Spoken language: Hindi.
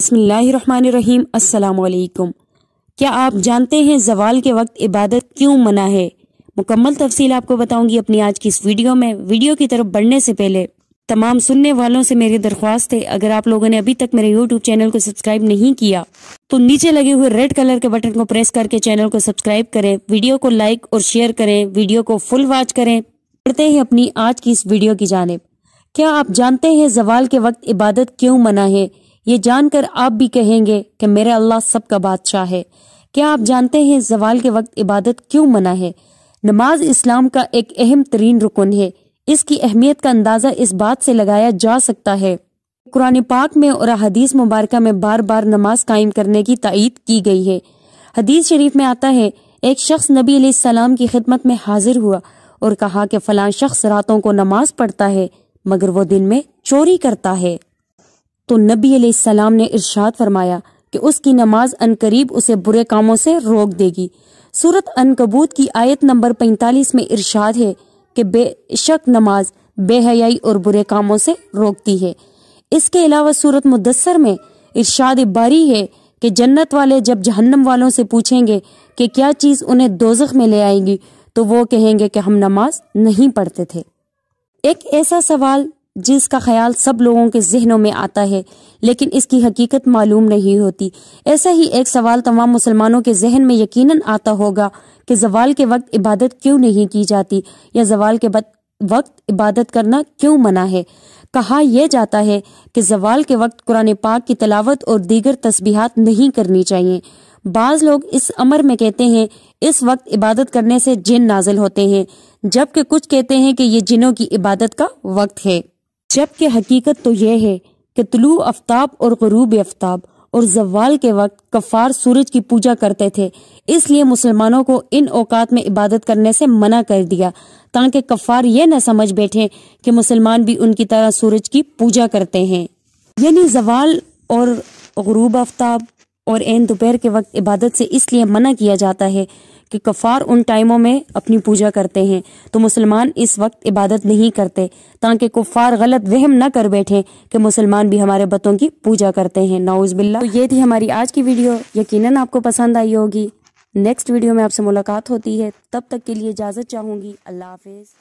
बसमीम् अल्लाम क्या आप जानते हैं जवाल के वक्त इबादत क्यों मना है मुकम्मल तफसील आपको बताऊंगी अपनी आज की इस वीडियो में वीडियो की तरफ बढ़ने से पहले तमाम सुनने वालों से मेरी दरख्वास्त है अगर आप लोगों ने अभी तक मेरे यूट्यूब चैनल को सब्सक्राइब नहीं किया तो नीचे लगे हुए रेड कलर के बटन को प्रेस करके चैनल को सब्सक्राइब करें वीडियो को लाइक और शेयर करें वीडियो को फुल वॉच करें पढ़ते ही अपनी आज की इस वीडियो की जानब क्या आप जानते हैं जवाल के वक्त इबादत क्यों मना है ये जानकर आप भी कहेंगे कि मेरे अल्लाह सबका बादशाह है क्या आप जानते हैं जवाल के वक्त इबादत क्यों मना है नमाज इस्लाम का एक अहम तरीन रुकन है इसकी अहमियत का अंदाज़ा इस बात से लगाया जा सकता है कुरान पाक में और हदीस मुबारक में बार बार नमाज कायम करने की तयद की गई है हदीस शरीफ में आता है एक शख्स नबी सलाम की खिदमत में हाजिर हुआ और कहा कि फ़लां शख्स रातों को नमाज पढ़ता है मगर वो दिन में चोरी करता है तो नबी सलाम ने इरशाद फरमाया कि उसकी नमाज अनकरीब उसे बुरे कामों से रोक देगी सूरत अनकबूत की आयत नंबर 45 में इरशाद है कि बेशक नमाज बेहयाई और बुरे कामों से रोकती है इसके अलावा सूरत मुदस्सर में इरशाद बारी है कि जन्नत वाले जब जहन्नम वालों से पूछेंगे कि क्या चीज़ उन्हें दोजख में ले आएगी तो वो कहेंगे कि हम नमाज नहीं पढ़ते थे एक ऐसा सवाल जिसका ख्याल सब लोगों के जहनों में आता है लेकिन इसकी हकीकत मालूम नहीं होती ऐसा ही एक सवाल तमाम मुसलमानों के जहन में यकीनन आता होगा कि जवाल के वक्त इबादत क्यों नहीं की जाती या जवाल के वक्त इबादत करना क्यों मना है कहा यह जाता है कि जवाल के वक्त कुरान पाक की तलावत और दीगर तस्बीहात नहीं करनी चाहिए बाज लोग इस अमर में कहते हैं इस वक्त इबादत करने से जिन नाजिल होते हैं जबकि कुछ कहते हैं कि ये जिनों की इबादत का वक्त है जबकि हकीकत तो यह है कि तुलू आफ्ताब और गरूब आफ्ताब और जवाल के वक्त कफ़ार सूरज की पूजा करते थे इसलिए मुसलमानों को इन औकात में इबादत करने से मना कर दिया ताकि कफ़ार ये न समझ बैठे कि मुसलमान भी उनकी तरह सूरज की पूजा करते हैं यानी जवाल और गरूब आफ्ताब और एन दोपहर के वक्त इबादत से इसलिए मना किया जाता है कि कफ़ार उन टाइमों में अपनी पूजा करते हैं तो मुसलमान इस वक्त इबादत नहीं करते ताकि कुफ़ार गलत वहम ना कर बैठे कि मुसलमान भी हमारे बतों की पूजा करते हैं नाउज बिल्ला तो ये थी हमारी आज की वीडियो यकीनन आपको पसंद आई होगी नेक्स्ट वीडियो में आपसे मुलाकात होती है तब तक के लिए इजाज़त चाहूँगी अल्लाह हाफिज़